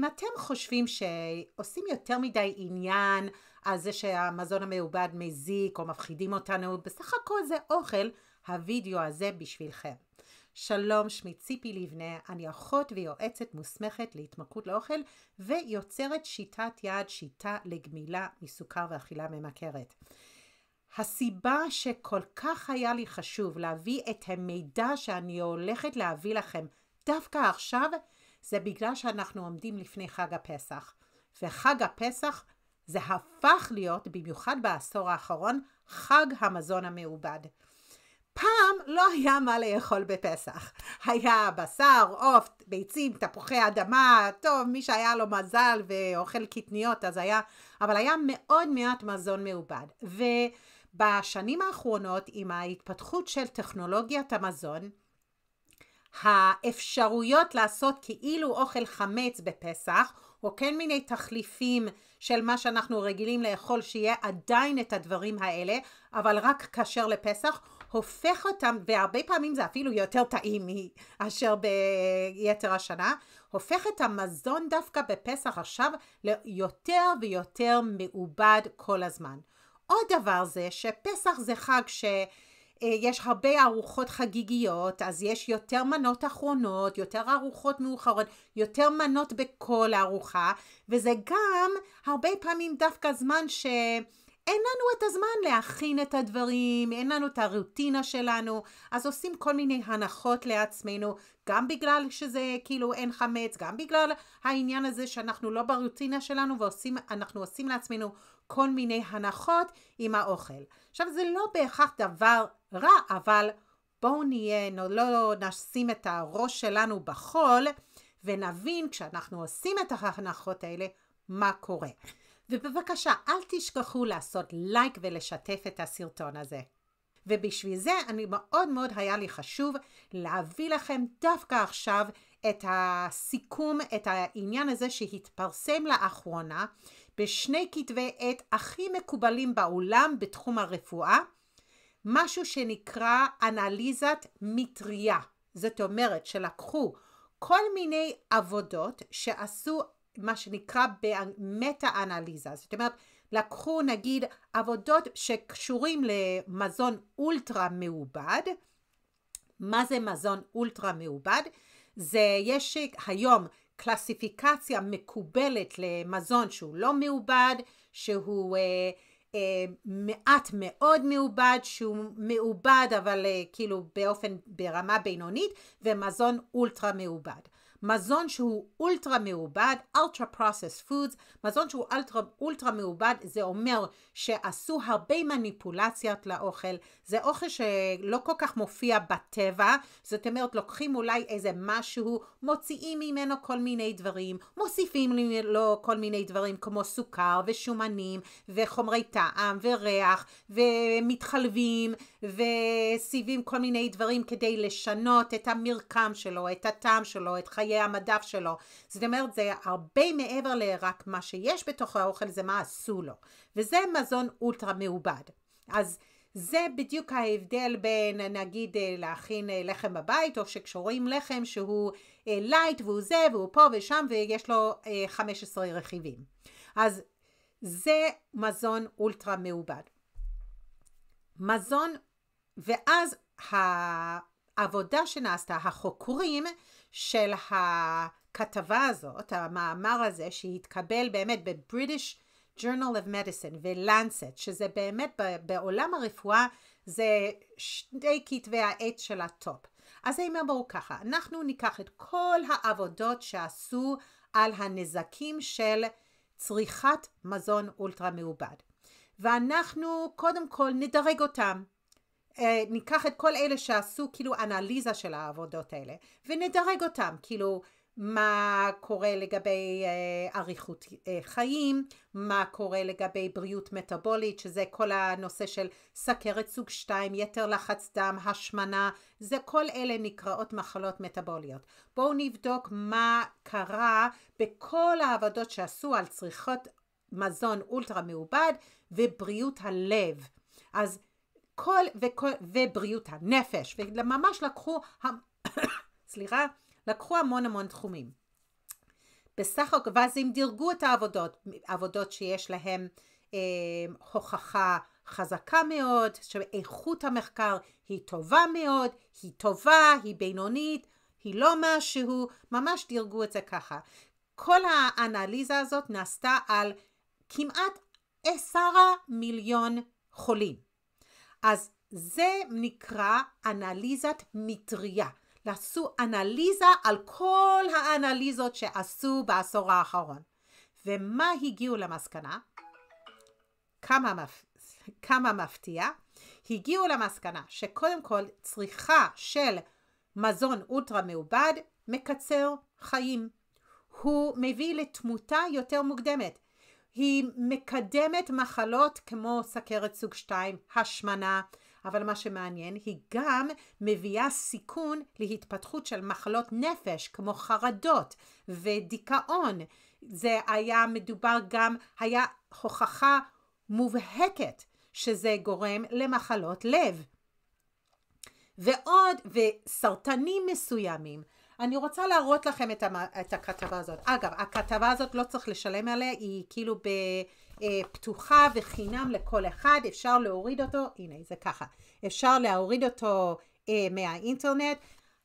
אם אתם חושבים שעושים יותר מדי עניין על זה שהמזון המעובד מזיק או מפחידים אותנו, בסך הכל זה אוכל, הווידאו הזה בשבילכם. שלום, שמי ציפי לבנה, אני אחות ויועצת מוסמכת להתמכרות לאוכל ויוצרת שיטת יעד, שיטה לגמילה מסוכר ואכילה ממכרת. הסיבה שכל כך היה לי חשוב להביא את המידע שאני הולכת להביא לכם דווקא עכשיו, זה בגלל שאנחנו עומדים לפני חג הפסח. וחג הפסח זה הפך להיות, במיוחד בעשור האחרון, חג המזון המעובד. פעם לא היה מה לאכול בפסח. היה בשר, עוף, ביצים, תפוחי אדמה, טוב, מי שהיה לו מזל ואוכל קטניות אז היה, אבל היה מאוד מעט מזון מעובד. ובשנים האחרונות, עם ההתפתחות של טכנולוגיית המזון, האפשרויות לעשות כאילו אוכל חמץ בפסח, או כל כן מיני תחליפים של מה שאנחנו רגילים לאכול, שיהיה עדיין את הדברים האלה, אבל רק כשר לפסח, הופך אותם, והרבה פעמים זה אפילו יותר טעים מאשר ביתר השנה, הופך את המזון דווקא בפסח עכשיו ליותר ויותר מעובד כל הזמן. עוד דבר זה שפסח זה חג ש... אה, יש הרבה ארוחות חגיגיות, אז יש יותר מנות אחרונות, יותר ארוחות מאוחרות, יותר מנות בכל ארוחה, וזה גם הרבה פעמים דווקא זמן ש... אין לנו את הזמן להכין את הדברים, אין לנו את הרוטינה שלנו, אז עושים כל מיני הנחות לעצמנו, גם בגלל שזה כאילו אין חמץ, גם בגלל העניין הזה שאנחנו לא ברוטינה שלנו ואנחנו עושים לעצמנו כל מיני הנחות עם האוכל. עכשיו זה לא בהכרח דבר רע, אבל בואו נהיה, לא, נשים את הראש שלנו בחול ונבין כשאנחנו עושים את ההנחות האלה מה קורה. ובבקשה, אל תשכחו לעשות לייק ולשתף את הסרטון הזה. ובשביל זה אני מאוד מאוד היה לי חשוב להביא לכם דווקא עכשיו את הסיכום, את העניין הזה שהתפרסם לאחרונה בשני כתבי עת הכי מקובלים בעולם בתחום הרפואה, משהו שנקרא אנליזת מטריה. זאת אומרת שלקחו כל מיני עבודות שעשו מה שנקרא במטה אנליזה זאת אומרת, לקחו נגיד עבודות שקשורים למזון אולטרה מעובד. מה זה מזון אולטרה מעובד? זה יש היום קלסיפיקציה מקובלת למזון שהוא לא מעובד, שהוא אה, אה, מעט מאוד מעובד, שהוא מעובד אבל אה, כאילו באופן, ברמה בינונית, ומזון אולטרה מעובד. מזון שהוא אולטרה מעובד, אולטרה פרוסס פודס, מזון שהוא אולטרה, אולטרה מעובד זה אומר שעשו הרבה מניפולציות לאוכל, זה אוכל שלא כל כך מופיע בטבע, זאת אומרת לוקחים אולי איזה משהו, מוציאים ממנו כל מיני דברים, מוסיפים לו כל מיני דברים כמו סוכר ושומנים וחומרי טעם וריח ומתחלבים וסיבים כל מיני דברים כדי לשנות את המרקם שלו, את הטעם שלו, את חיי... חיי המדף שלו. זאת אומרת, זה הרבה מעבר לרק מה שיש בתוך האוכל, זה מה עשו לו. וזה מזון אולטרה מעובד. אז זה בדיוק ההבדל בין נגיד אה, להכין אה, לחם בבית או שקשורים לחם שהוא אה, לייט והוא זה והוא פה ושם ויש לו 15 רכיבים. אז זה מזון אולטרה מעובד. מזון ואז העבודה שנעשתה, החוקרים של הכתבה הזאת, המאמר הזה שהתקבל באמת ב-British Journal of Medicine ו-Lancet, שזה באמת בעולם הרפואה זה שני כתבי העת של הטופ. אז הם אמרו ככה, אנחנו ניקח את כל העבודות שעשו על הנזקים של צריכת מזון אולטרה מעובד. ואנחנו קודם כל נדרג אותם. אה, ניקח את כל אלה שעשו כאילו אנליזה של העבודות האלה, ונדרג אותם, כאילו מה קורה לגבי אה, אריכות אה, אה, חיים, מה קורה לגבי בריאות מטאבולית, שזה כל הנושא של סכרת סוג 2, יתר לחץ דם, השמנה, זה כל אלה נקראות מחלות מטאבוליות. בואו נבדוק מה קרה בכל העבודות שעשו על צריכות מזון אולטרה מעובד ובריאות הלב. אז כל, וכל, ובריאות הנפש, וממש לקחו, סליחה, לקחו המון המון תחומים. בסך הכל, ואז הם דירגו את העבודות, עבודות שיש להן אה, הוכחה חזקה מאוד, שאיכות המחקר היא טובה מאוד, היא טובה, היא בינונית, היא לא משהו, ממש דירגו את זה ככה. כל האנליזה הזאת נעשתה על כמעט עשרה מיליון חולים. אז זה נקרא אנליזת מטריה. לעשו אנליזה על כל האנליזות שעשו בעשור האחרון. ומה הגיעו למסקנה? כמה, מפ... כמה מפתיע. הגיעו למסקנה שקודם כל צריכה של מזון אולטרה מעובד מקצר חיים. הוא מביא לתמותה יותר מוקדמת. היא מקדמת מחלות כמו סכרת סוג 2, השמנה, אבל מה שמעניין, היא גם מביאה סיכון להתפתחות של מחלות נפש, כמו חרדות ודיכאון. זה היה מדובר גם, היה הוכחה מובהקת שזה גורם למחלות לב. ועוד, וסרטנים מסוימים. אני רוצה להראות לכם את, המ... את הכתבה הזאת. אגב, הכתבה הזאת לא צריך לשלם עליה, היא כאילו אה, פתוחה וחינם לכל אחד, אפשר להוריד אותו, הנה זה ככה, אפשר להוריד אותו אה, מהאינטרנט.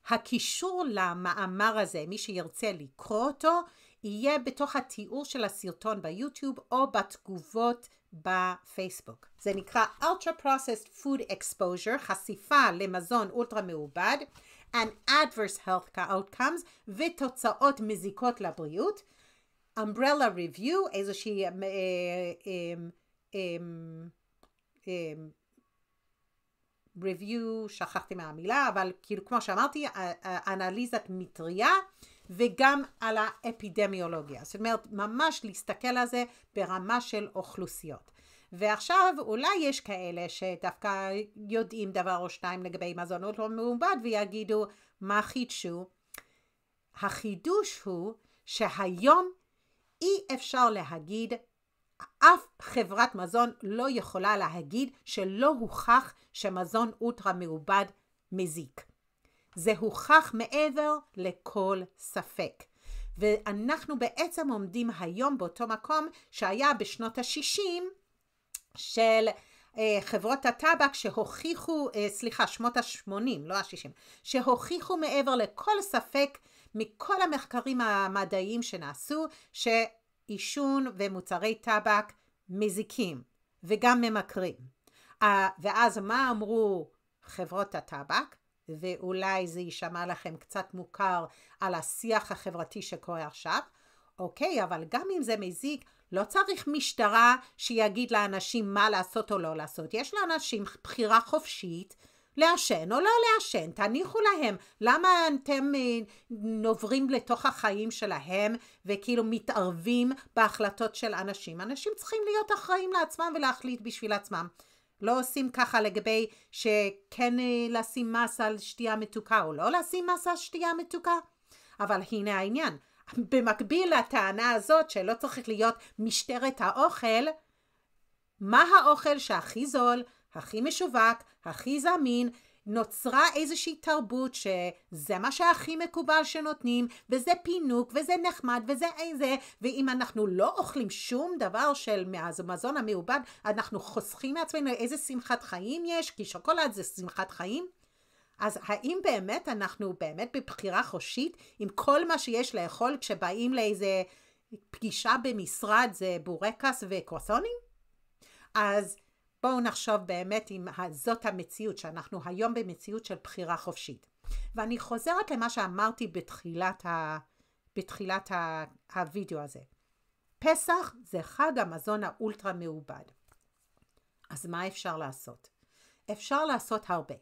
הקישור למאמר הזה, מי שירצה לקרוא אותו, יהיה בתוך התיאור של הסרטון ביוטיוב או בתגובות בפייסבוק. זה נקרא Ultra Processed Food Exposure, חשיפה למזון אולטרה מעובד. and adverse health outcomes ותוצאות מזיקות לבריאות. umbrella review, איזושהי אה, אה, אמ, אמ, אמ, review, שכחתי מהמילה, אבל כאילו כמו שאמרתי, אה, אנליזת מטריה וגם על האפידמיולוגיה. זאת אומרת, ממש להסתכל על זה ברמה של אוכלוסיות. ועכשיו אולי יש כאלה שדווקא יודעים דבר או שניים לגבי מזונות לא מעובד ויגידו מה חידשו. החידוש הוא שהיום אי אפשר להגיד, אף חברת מזון לא יכולה להגיד שלא הוכח שמזון אוטרה מעובד מזיק. זה הוכח מעבר לכל ספק. ואנחנו בעצם עומדים היום באותו מקום שהיה בשנות ה-60 של אה, חברות הטבק שהוכיחו, אה, סליחה, שמות ה-80, לא ה-60, שהוכיחו מעבר לכל ספק מכל המחקרים המדעיים שנעשו, שעישון ומוצרי טבק מזיקים וגם ממכרים. אה, ואז מה אמרו חברות הטבק? ואולי זה יישמע לכם קצת מוכר על השיח החברתי שקורה עכשיו. אוקיי, אבל גם אם זה מזיק, לא צריך משטרה שיגיד לאנשים מה לעשות או לא לעשות. יש לאנשים בחירה חופשית לעשן או לא לעשן. תניחו להם. למה אתם אה, נוברים לתוך החיים שלהם וכאילו מתערבים בהחלטות של אנשים? אנשים צריכים להיות אחראים לעצמם ולהחליט בשביל עצמם. לא עושים ככה לגבי שכן אה, לשים מס על שתייה מתוקה או לא לשים מס על שתייה מתוקה. אבל הנה העניין. במקביל לטענה הזאת שלא צריך להיות משטרת האוכל, מה האוכל שהכי זול, הכי משווק, הכי זמין, נוצרה איזושהי תרבות שזה מה שהכי מקובל שנותנים, וזה פינוק, וזה נחמד, וזה איזה, ואם אנחנו לא אוכלים שום דבר של המזון המעובד, אנחנו חוסכים מעצמנו איזה שמחת חיים יש, כי שוקולד זה שמחת חיים. אז האם באמת אנחנו באמת בבחירה חושית עם כל מה שיש לאכול כשבאים לאיזה פגישה במשרד זה בורקס וקרוסונים? אז בואו נחשוב באמת אם זאת המציאות, שאנחנו היום במציאות של בחירה חופשית. ואני חוזרת למה שאמרתי בתחילת, ה... בתחילת ה... הווידאו הזה. פסח זה חג המזון האולטרה מעובד. אז מה אפשר לעשות? אפשר לעשות הרבה.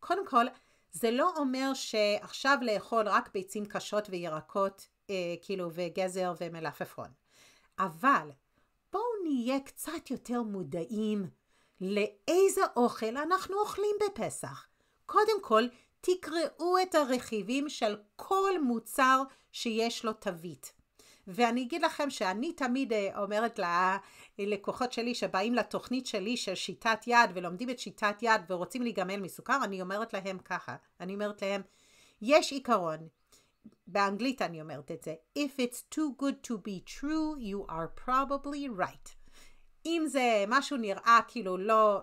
קודם כל, זה לא אומר שעכשיו לאכול רק ביצים קשות וירקות, אה, כאילו, וגזר ומלפפון. אבל בואו נהיה קצת יותר מודעים לאיזה אוכל אנחנו אוכלים בפסח. קודם כל, תקראו את הרכיבים של כל מוצר שיש לו תווית. ואני אגיד לכם שאני תמיד אה, אומרת ללקוחות שלי שבאים לתוכנית שלי של שיטת יד ולומדים את שיטת יד ורוצים להיגמל מסוכר, אני אומרת להם ככה, אני אומרת להם, יש עיקרון, באנגלית אני אומרת את זה, If it's too good to be true, you are probably right. אם זה משהו נראה כאילו לא,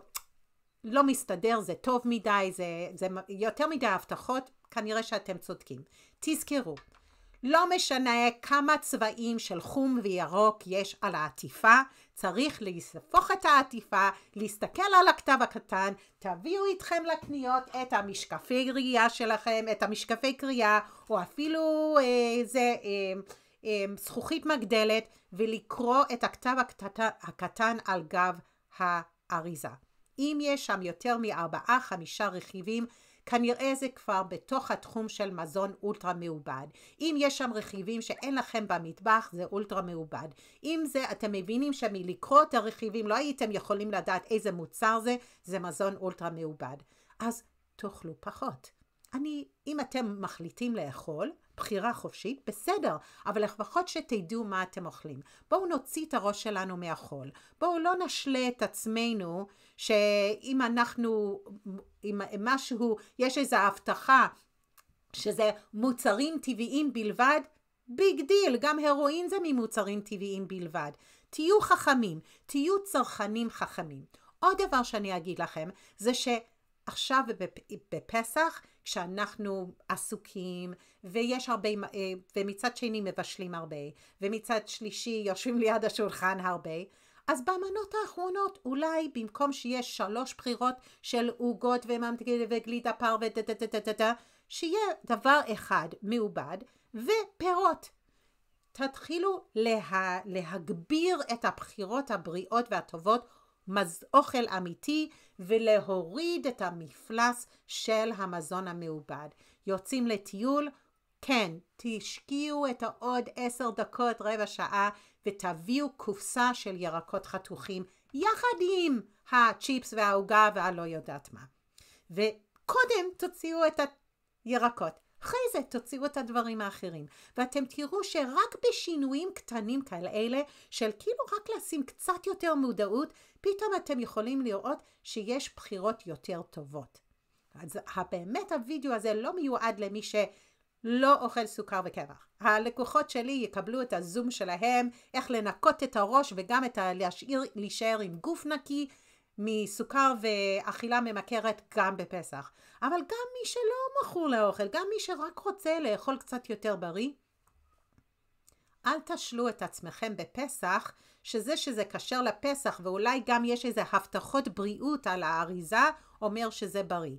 לא מסתדר, זה טוב מדי, זה, זה יותר מדי הבטחות, כנראה שאתם צודקים. תזכרו, לא משנה כמה צבעים של חום וירוק יש על העטיפה, צריך להספוך את העטיפה, להסתכל על הכתב הקטן, תביאו איתכם לקניות את המשקפי ראייה שלכם, את המשקפי קריאה, או אפילו איזה אה, אה, אה, זכוכית מגדלת, ולקרוא את הכתב הקטן, הקטן על גב האריזה. אם יש שם יותר מארבעה חמישה רכיבים, כנראה זה כבר בתוך התחום של מזון אולטרה מעובד. אם יש שם רכיבים שאין לכם במטבח, זה אולטרה מעובד. אם זה, אתם מבינים שמלקרוא את הרכיבים לא הייתם יכולים לדעת איזה מוצר זה, זה מזון אולטרה מעובד. אז תאכלו פחות. אני, אם אתם מחליטים לאכול, בחירה חופשית, בסדר, אבל לפחות שתדעו מה אתם אוכלים. בואו נוציא את הראש שלנו מהחול. בואו לא נשלה את עצמנו שאם אנחנו, אם משהו, יש איזו הבטחה שזה מוצרים טבעיים בלבד, ביג דיל, גם הרואין זה ממוצרים טבעיים בלבד. תהיו חכמים, תהיו צרכנים חכמים. עוד דבר שאני אגיד לכם, זה שעכשיו בפסח כשאנחנו עסוקים, ויש הרבה, אה, ומצד שני מבשלים הרבה, ומצד שלישי יושבים ליד השולחן הרבה, אז במנות האחרונות אולי במקום שיש שלוש בחירות של עוגות וממתגל וגלידה פר ודה שיהיה דבר אחד מעובד ופירות. תתחילו לה, להגביר את הבחירות הבריאות והטובות מז... אוכל אמיתי ולהוריד את המפלס של המזון המעובד. יוצאים לטיול? כן, תשקיעו את העוד עשר דקות, רבע שעה, ותביאו קופסה של ירקות חתוכים יחד עם הצ'יפס והעוגה והלא יודעת מה. וקודם תוציאו את הירקות. אחרי זה תוציאו את הדברים האחרים. ואתם תראו שרק בשינויים קטנים כאלה, של כאילו רק לשים קצת יותר מודעות, פתאום אתם יכולים לראות שיש בחירות יותר טובות. אז באמת הווידאו הזה לא מיועד למי ש... לא אוכל סוכר וקרח. הלקוחות שלי יקבלו את הזום שלהם, איך לנקות את הראש וגם את ה... להשאיר, להישאר עם גוף נקי, מסוכר ואכילה ממכרת גם בפסח. אבל גם מי שלא מכור לאוכל, גם מי שרק רוצה לאכול קצת יותר בריא, אל תשלו את עצמכם בפסח, שזה שזה כשר לפסח ואולי גם יש איזה הבטחות בריאות על האריזה, אומר שזה בריא.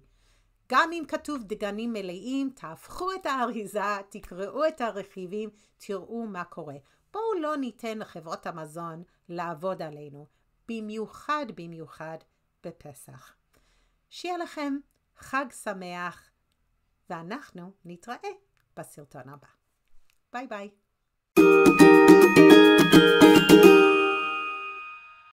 גם אם כתוב דגנים מלאים, תהפכו את האריזה, תקראו את הרכיבים, תראו מה קורה. בואו לא ניתן לחברות המזון לעבוד עלינו. במיוחד במיוחד בפסח. שיהיה לכם חג שמח, ואנחנו נתראה בסרטון הבא. ביי ביי. thank you